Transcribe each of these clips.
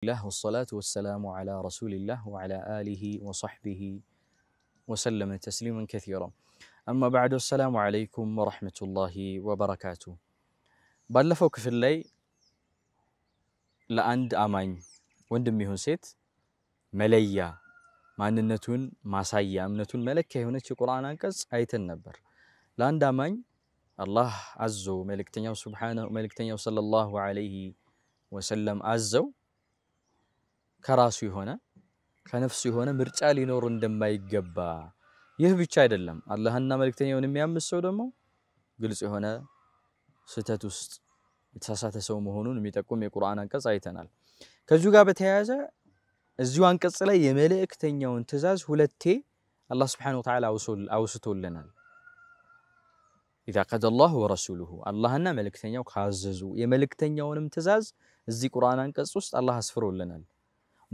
الله والصلاة والسلام على رسول الله وعلى آله وصحبه وسلم تسليما كثيرا أما بعد السلام عليكم ورحمة الله وبركاته بلفوك في اللي لأند أمان وندمي هنسيت مليا ما ننتون ما سايا منتون ملك هنتي قرآن أنكس أي تنبر لأند أمان الله عزو ملك تنيو سبحانه ملك تنيو صلى الله عليه وسلم عزو ከራሱ የሆነ ከነፍሱ የሆነ ምርጫ ሊኖር እንደማይገባ ይህ ብቻ አይደለም። አላህና መልእክተኛውን የሚያምስ ሰው ደግሞ ግልጽ የሆነ ስህተት ውስጥ የተሳሳተ ሰው መሆኑን የሚጠቁም የቁርአን አንቀጽ አይተናል። ከዚሁ ጋር በተያያዘ እዚሁ አንቀጽ ላይ የመልእክተኛውን ትእዛዝ ሁለቴ አላህ ስብሐነሁ ወተዓላ አውስቶልናል። ኢዛ ቀደ ላሁ ወረሱሉሁ አላህና መልእክተኛው ካዘዙ የመልእክተኛውንም ትእዛዝ እዚህ ቁርአን አንቀጽ ውስጥ አላህ አስፍሮልናል።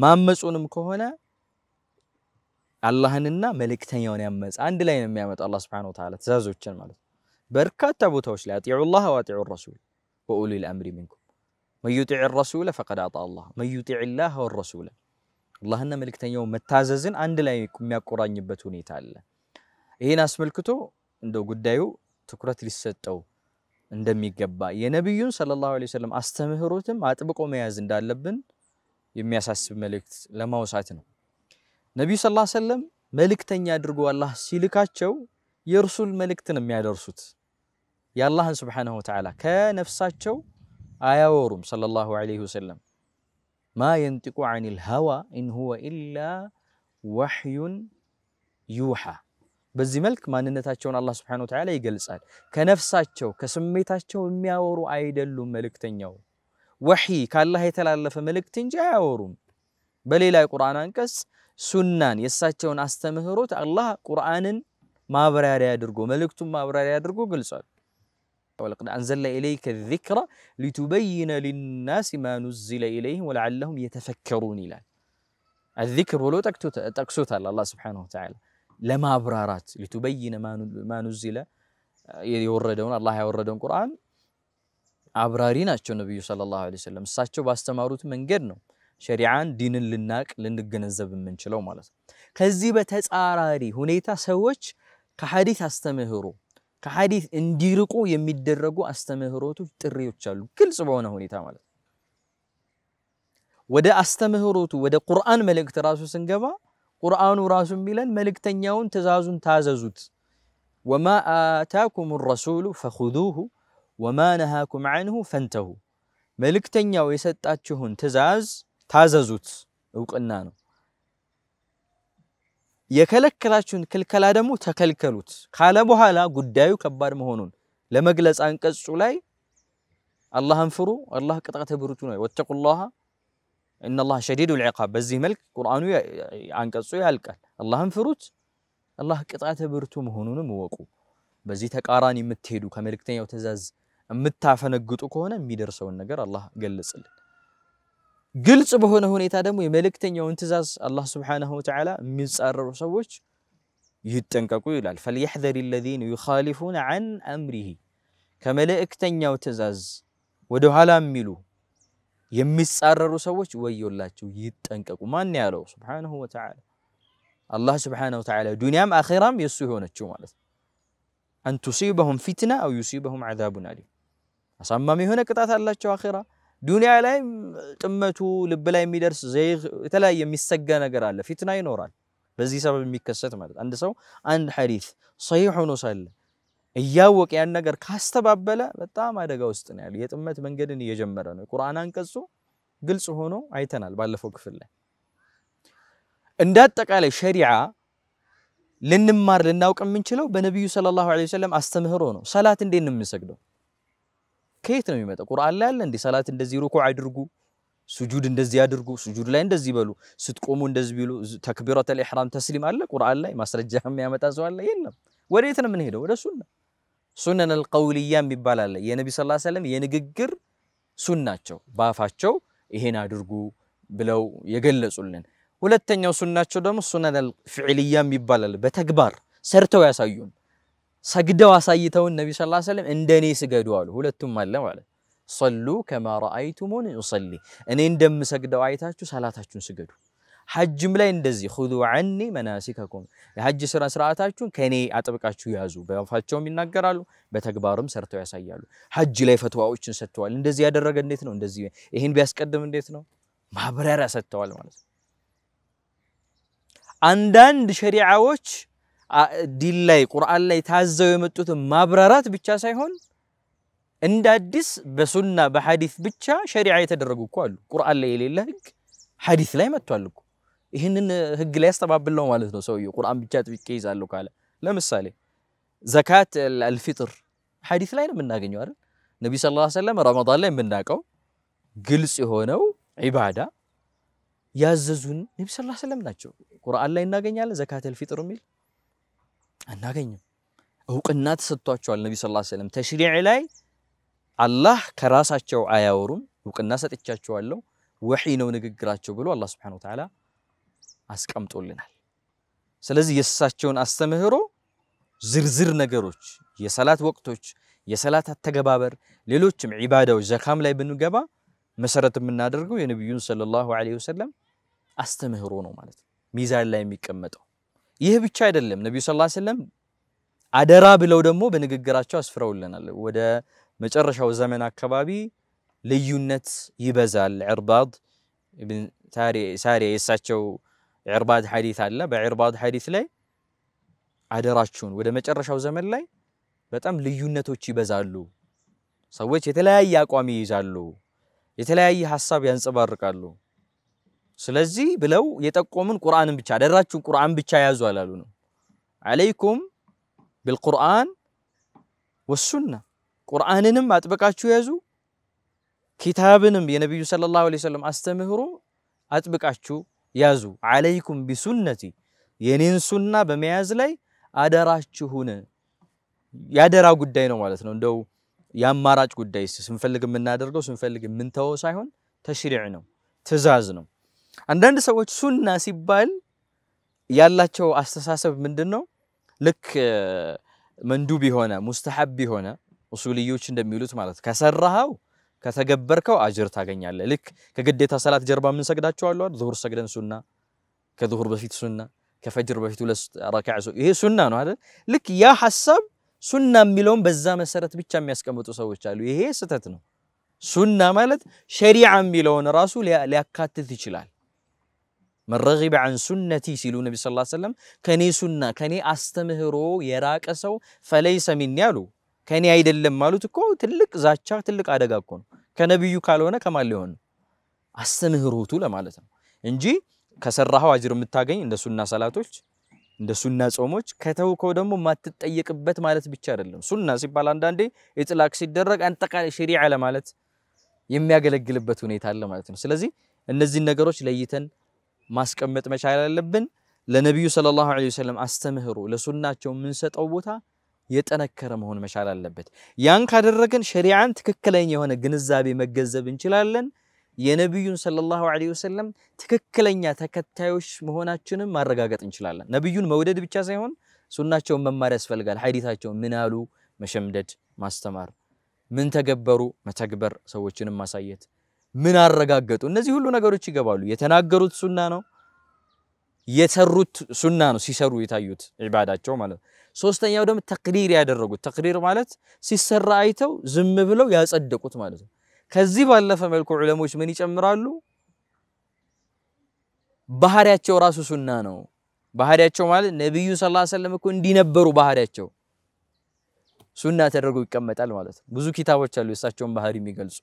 ما مسونم كهونا الله وأولي الأمر منكم من يطيع الرسول فقد أعطى الله من يطيع الله والرسول الله هننا ملك تيوني متازازن عند لا ينكم يا قران يبتوني تعالى هنا اسم الكتب عندو قدايو تكرت للستو عند ميقبا يا نبي صلى الله عليه وسلم استمهروتم عتبقوا ميازن دالبن የሚያሳስብ መልእክት ለማውሳት ነው። ነቢዩ ሰለላሁ ዐለይሂ መልእክተኛ አድርጎ አላህ ሲልካቸው የእርሱን መልእክትን የሚያደርሱት የአላህን ስብሓነሁ ወተዓላ ከነፍሳቸው አያወሩም። ሰለላሁ ዐለይሂ ወሰለም ማ የንጢቁ ዐኒል ሀዋ ኢን ሁወ ኢላ ወሕዩን ዩሓ። በዚህ መልክ ማንነታቸውን አላህ ስብሓነሁ ወተዓላ ይገልጻል። ከነፍሳቸው ከስሜታቸው የሚያወሩ አይደሉም መልእክተኛው وحي كالله يتلالف ملك تنجي عورون بل إلى قرآن أنكس سنان يساتشون أستمهروت الله قرآن ما برار يدرقو ملك ما برار يدرقو قل سؤال ولقد أنزل إليك الذكر لتبين للناس ما نزل إليهم ولعلهم يتفكرون إلى الذكر ولو تكسوت الله سبحانه وتعالى لما أبرارات لتبين ما نزل يوردون الله يوردون القرآن አብራሪ ናቸው ነቢዩ ሰለላሁ ዐለይሂ ወሰለም። እሳቸው ባስተማሩት መንገድ ነው ሸሪዓን ዲንን ልናቅ ልንገነዘብ የምንችለው ማለት ነው። ከዚህ በተጻራሪ ሁኔታ ሰዎች ከሐዲት አስተምህሮ ከሐዲት እንዲርቁ የሚደረጉ አስተምህሮቶች፣ ጥሪዎች አሉ፣ ግልጽ በሆነ ሁኔታ ማለት ነው። ወደ አስተምህሮቱ ወደ ቁርአን መልእክት ራሱ ስንገባ ቁርአኑ ራሱ የሚለን መልእክተኛውን ትእዛዙን ታዘዙት፣ ወማ አታኩም ረሱሉ ፈኹዙሁ وما نهاكم عنه فانتهوا ملك تنيا ويستاتشهن تزاز تازازوت وقنانو يكلك كلاشون كل كلا دمو تكل كلوت خالا بحالا قدايو كبار مهونون لما قلس أنكس شولاي الله انفرو الله كتغة بروتوني واتقوا الله إن الله شديد العقاب بزي ملك قرآن أنكس شوي هالك الله انفروت الله كتغة مهونون موقو بزي تك آراني متهدو كملك تنيا وتزاز متافنگوتو که هنر میدرسه و نگر الله جلسل. جلسه به هنر هنی تادم وی ملکتن یا انتزاز الله سبحانه و تعالى میسر رسوش یتن کویل. فلیحذر الذين يخالفون عن امره کملاکتن یا انتزاز و دهالام میلو يمسر رسوش ويولاتش يتن کومان نیارو سبحانه و تعالى. الله سبحانه وتعالى دنيام آخرام يسوهون الشوالث أن تصيبهم فتنة أو يصيبهم عذاب أليم አሳማሚ የሆነ ቅጣት አላቸው አኺራ ዱንያ ላይ ጥመቱ ልብ ላይ የሚደርስ ዘይግ የተለያየ የሚሰጋ ነገር አለ ፊትና ይኖራል በዚህ ሰበብ የሚከሰት ማለት አንድ ሰው አንድ ሐዲስ ሰሒህ ሆኖ ሳለ እያወቀ ያን ነገር ካስተባበለ በጣም አደጋ ውስጥ ነው ያለው የጥመት መንገድን እየጀመረ ነው ቁርአን አንቀጹ ግልጽ ሆኖ አይተናል ባለፈው ክፍል ላይ እንደ አጠቃላይ ሸሪዓ ልንማር ልናውቅ የምንችለው በነቢዩ ሰለላሁ ዐለይሂ ወሰለም አስተምህሮ ነው ሰላት እንዴት ነው የምንሰግደው ከየት ነው የሚመጣው? ቁርአን ላይ አለ እንዴ? ሰላት እንደዚህ ሩኩ አድርጉ፣ ሱጁድ እንደዚህ አድርጉ፣ ሱጁድ ላይ እንደዚህ በሉ፣ ስትቆሙ እንደዚህ ቢሉ፣ ተክቢረተል ኢህራም ተስሊም አለ ቁርአን ላይ። ማስረጃ የሚያመጣ ሰው አለ? የለም። ወዴት ነው የምንሄደው? ወደ ሱና ሱነን ቀውልያ የሚባል አለ። የነቢ ሰለላሁ ዐለይሂ ወሰለም የንግግር ሱናቸው በአፋቸው ይሄን አድርጉ ብለው የገለጹልን። ሁለተኛው ሱናቸው ደግሞ ሱነን ፊዕልያ የሚባል አለ። በተግባር ሰርተው ያሳዩን። ሰግደው አሳይተውን ነቢ ሰለላሁ ዐለይሂ ወሰለም እንደኔ ስገዱ አሉ። ሁለቱም አለ ማለት ሰሉ ከማ ረአይቱሙኒ ኡሰሊ እኔ እንደምሰግደው አይታችሁ ሰላታችሁን ስገዱ። ሐጅም ላይ እንደዚህ ኹዙ ዐኒ መናሲከኩም የሐጅ ስራ ስርዓታችሁን ከኔ አጥብቃችሁ ያዙ። በአፋቸውም ይናገራሉ፣ በተግባርም ሰርተው ያሳያሉ። ሐጅ ላይ ፈትዋዎችን ሰጥተዋል። እንደዚህ ያደረገ እንዴት ነው? እንደዚህ ይህን ቢያስቀድም እንዴት ነው? ማብራሪያ ሰጥተዋል ማለት ነው። አንዳንድ ሸሪዓዎች ዲል ላይ ቁርአን ላይ ታዘው የመጡትን ማብራራት ብቻ ሳይሆን እንደ አዲስ በሱና በሐዲስ ብቻ ሸሪዓ የተደረጉ እኮ አሉ። ቁርአን ላይ የሌለ ህግ ሐዲስ ላይ መጥቷል እኮ። ይህንን ህግ ላይ ያስተባብል ማለት ነው ሰውየው። ቁርአን ብቻ ጥብቄ ይዛለሁ ካለ ለምሳሌ ዘካት አልፊጥር ሐዲስ ላይ ነው የምናገኘው አይደል? ነቢ ስ ላ ሰለም ረመዳን ላይ የምናውቀው ግልጽ የሆነው ዒባዳ ያዘዙን ነቢ ስ ሰለም ናቸው። ቁርአን ላይ እናገኛለን ዘካት አልፊጥር የሚል አናገኝም። እውቅና ተሰጥቷቸዋል። ነቢ ስ ሰለም ተሽሪዕ ላይ አላህ ከራሳቸው አያወሩም፣ እውቅና ሰጥቻቸዋለሁ፣ ወሒ ነው ንግግራቸው ብሎ አላህ ስብሓነሁ ወተዓላ አስቀምጦልናል። ስለዚህ የእሳቸውን አስተምህሮ ዝርዝር ነገሮች የሰላት ወቅቶች፣ የሰላት አተገባበር፣ ሌሎችም ዒባዳዎች ዘካም ላይ ብንገባ መሰረት የምናደርገው የነቢዩን ሰለላሁ ዐለይሂ ወሰለም አስተምህሮ ነው ማለት ነው። ሚዛን ላይ የሚቀመጠው ይህ ብቻ አይደለም። ነቢዩ ሰለላሁ ዐለይሂ ወሰለም አደራ ብለው ደግሞ በንግግራቸው አስፍረውልናል። ወደ መጨረሻው ዘመን አካባቢ ልዩነት ይበዛል። ዕርባድ ኢብን ሳሪያ የእሳቸው ዕርባድ ሐዲት አለ። በዕርባድ ሐዲት ላይ አደራችሁን ወደ መጨረሻው ዘመን ላይ በጣም ልዩነቶች ይበዛሉ። ሰዎች የተለያየ አቋም ይይዛሉ፣ የተለያየ ሀሳብ ያንጸባርቃሉ። ስለዚህ ብለው የጠቆሙን ቁርአንን ብቻ አደራችሁ ቁርአን ብቻ ያዙ አላሉ ነው። አለይኩም ቢልቁርአን ወሱና ቁርአንንም አጥብቃችሁ ያዙ፣ ኪታብንም የነቢዩ ሰለላሁ ዐለይሂ ወሰለም አስተምህሮ አጥብቃችሁ ያዙ። አለይኩም ቢሱነቲ የኔን ሱና በመያዝ ላይ አደራችሁን። ያደራ ጉዳይ ነው ማለት ነው። እንደው የአማራጭ ጉዳይ ስንፈልግ የምናደርገው ስንፈልግ የምንተወው ሳይሆን ተሽሪዕ ነው፣ ትዕዛዝ ነው። አንዳንድ ሰዎች ሱና ሲባል ያላቸው አስተሳሰብ ምንድን ነው? ልክ መንዱብ የሆነ ሙስተሐብ የሆነ ኡሱልዮች እንደሚሉት ማለት ነው። ከሰራኸው ከተገበርከው አጅር ታገኛለህ። ልክ ከግዴታ ሰላት ጀርባ ሰግዳቸው አሉ። ዙሁር ሰግደን ሱና፣ ከዙሁር በፊት ሱና፣ ከፈጅር በፊት ሁለት ረካዓ ይሄ ሱና ነው አይደል? ልክ ያ ሐሳብ ሱና የሚለውን በዛ መሰረት ብቻ የሚያስቀምጡ ሰዎች አሉ። ይሄ ስህተት ነው። ሱና ማለት ሸሪዓ የሚለውን ራሱ ሊያካትት ይችላል። መረጊበ አን ሱነቲ ሲሉ ነቢ ስ ሰለም ከኔ ሱና ከኔ አስተምህሮ የራቀ ሰው ፈለይሰ ሚኒ አሉ። ከኔ አይደለም ማሉት እኮ ትልቅ ዛቻ፣ ትልቅ አደጋ እኮ ነው። ከነቢዩ ካልሆነ ከማን ሊሆን አስተምህሮቱ ለማለት ነው እንጂ ከሰራኸው አጅር የምታገኝ እንደ ሱና ሰላቶች፣ እንደ ሱና ጾሞች፣ ከተውከው ደግሞ ማትጠየቅበት ማለት ብቻ አይደለም። ሱና ሲባል አንዳንዴ ኢጥላቅ ሲደረግ አጠቃላይ ሸሪዓ ለማለት የሚያገለግልበት ሁኔታ አለ ማለት ነው። ስለዚህ እነዚህን ነገሮች ለይተን ማስቀመጥ መቻል አለብን። ለነቢዩ ሰለላሁ ዐለይሂ ወሰለም አስተምህሩ ለሱናቸው የምንሰጠው ቦታ የጠነከረ መሆን መቻል አለበት። ያን ካደረግን ሸሪዓን ትክክለኛ የሆነ ግንዛቤ መገንዘብ እንችላለን። የነቢዩን ሰለላሁ ዐለይሂ ወሰለም ትክክለኛ ተከታዮች መሆናችንም ማረጋገጥ እንችላለን። ነቢዩን መውደድ ብቻ ሳይሆን ሱናቸውን መማር ያስፈልጋል። ሐዲታቸውን ምን አሉ መሸምደድ፣ ማስተማር፣ ምን ተገበሩ መተግበር፣ ሰዎችንም ማሳየት ምን አረጋገጡ? እነዚህ ሁሉ ነገሮች ይገባሉ። የተናገሩት ሱና ነው፣ የሰሩት ሱና ነው፣ ሲሰሩ የታዩት ዒባዳቸው ማለት ነው። ሶስተኛው ደግሞ ተቅሪር ያደረጉት። ተቅሪር ማለት ሲሰራ አይተው ዝም ብለው ያጸደቁት ማለት ነው። ከዚህ ባለፈ መልኩ ዑለሞች ምን ይጨምራሉ? ባህሪያቸው ራሱ ሱና ነው። ባህሪያቸው ማለት ነቢዩ ሰለላሁ ዐለይሂ ወሰለም እኮ እንዲነበሩ ባህሪያቸው ሱና ተደርጎ ይቀመጣል ማለት ነው። ብዙ ኪታቦች አሉ የእሳቸውን ባህሪ የሚገልጹ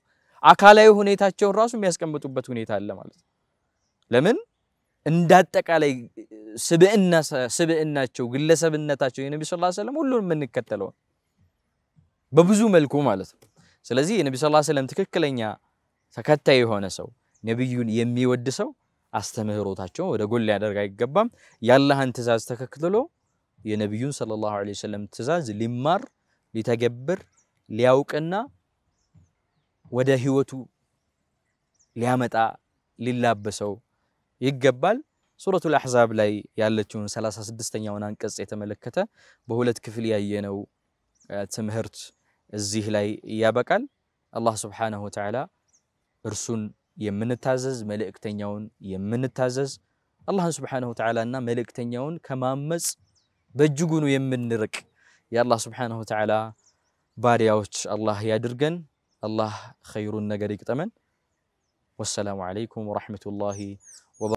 አካላዊ ሁኔታቸውን ራሱ የሚያስቀምጡበት ሁኔታ አለ ማለት ነው። ለምን እንዳጠቃላይ ስብእና ስብእናቸው ግለሰብነታቸው የነቢ ስ ሰለም ሁሉን የምንከተለው በብዙ መልኩ ማለት ነው። ስለዚህ የነቢ ስ ሰለም ትክክለኛ ተከታይ የሆነ ሰው ነቢዩን የሚወድ ሰው አስተምህሮታቸውን ወደ ጎል ሊያደርግ አይገባም። የአላህን ትእዛዝ ተከትሎ የነቢዩን ሰለላሁ ዐለይሂ ወሰለም ትእዛዝ ሊማር ሊተገብር ሊያውቅና ወደ ህይወቱ ሊያመጣ ሊላበሰው ይገባል። ሱረቱል አሕዛብ ላይ ያለችውን 36ኛውን አንቀጽ የተመለከተ በሁለት ክፍል ያየነው ትምህርት እዚህ ላይ ያበቃል። አላህ ስብሓነሁ ወተዓላ እርሱን የምንታዘዝ መልእክተኛውን የምንታዘዝ አላህን ስብሓነሁ ወተዓላና መልእክተኛውን ከማመፅ በእጅጉኑ የምንርቅ የአላህ ስብሓነሁ ወተዓላ ባሪያዎች አላህ ያድርገን። አላህ ኸይሩን ነገር ይቅጠመን። ወሰላሙ ዓለይኩም ወረሕመቱላሂ